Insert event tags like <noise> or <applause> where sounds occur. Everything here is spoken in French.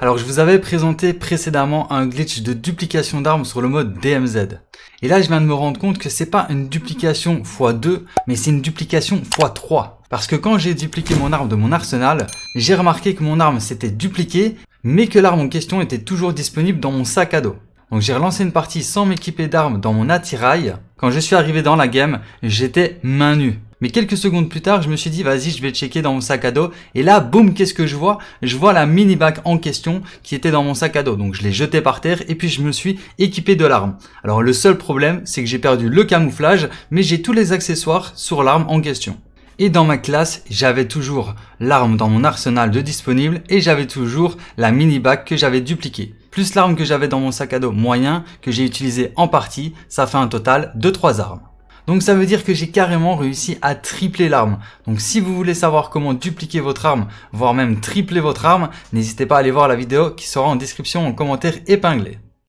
<laughs> Alors je vous avais présenté précédemment un glitch de duplication d'armes sur le mode DMZ. Et là je viens de me rendre compte que c'est pas une duplication x2, mais c'est une duplication x3. Parce que quand j'ai dupliqué mon arme de mon arsenal, j'ai remarqué que mon arme s'était dupliquée, mais que l'arme en question était toujours disponible dans mon sac à dos. Donc j'ai relancé une partie sans m'équiper d'armes dans mon attirail. Quand je suis arrivé dans la game, j'étais main nue. Mais quelques secondes plus tard, je me suis dit, vas-y, je vais checker dans mon sac à dos. Et là, boum, qu'est-ce que je vois Je vois la mini bac en question qui était dans mon sac à dos. Donc je l'ai jeté par terre et puis je me suis équipé de l'arme. Alors le seul problème, c'est que j'ai perdu le camouflage, mais j'ai tous les accessoires sur l'arme en question. Et dans ma classe, j'avais toujours l'arme dans mon arsenal de disponible et j'avais toujours la mini bac que j'avais dupliquée. Plus l'arme que j'avais dans mon sac à dos moyen que j'ai utilisé en partie, ça fait un total de 3 armes. Donc ça veut dire que j'ai carrément réussi à tripler l'arme. Donc si vous voulez savoir comment dupliquer votre arme, voire même tripler votre arme, n'hésitez pas à aller voir la vidéo qui sera en description en commentaire épinglé.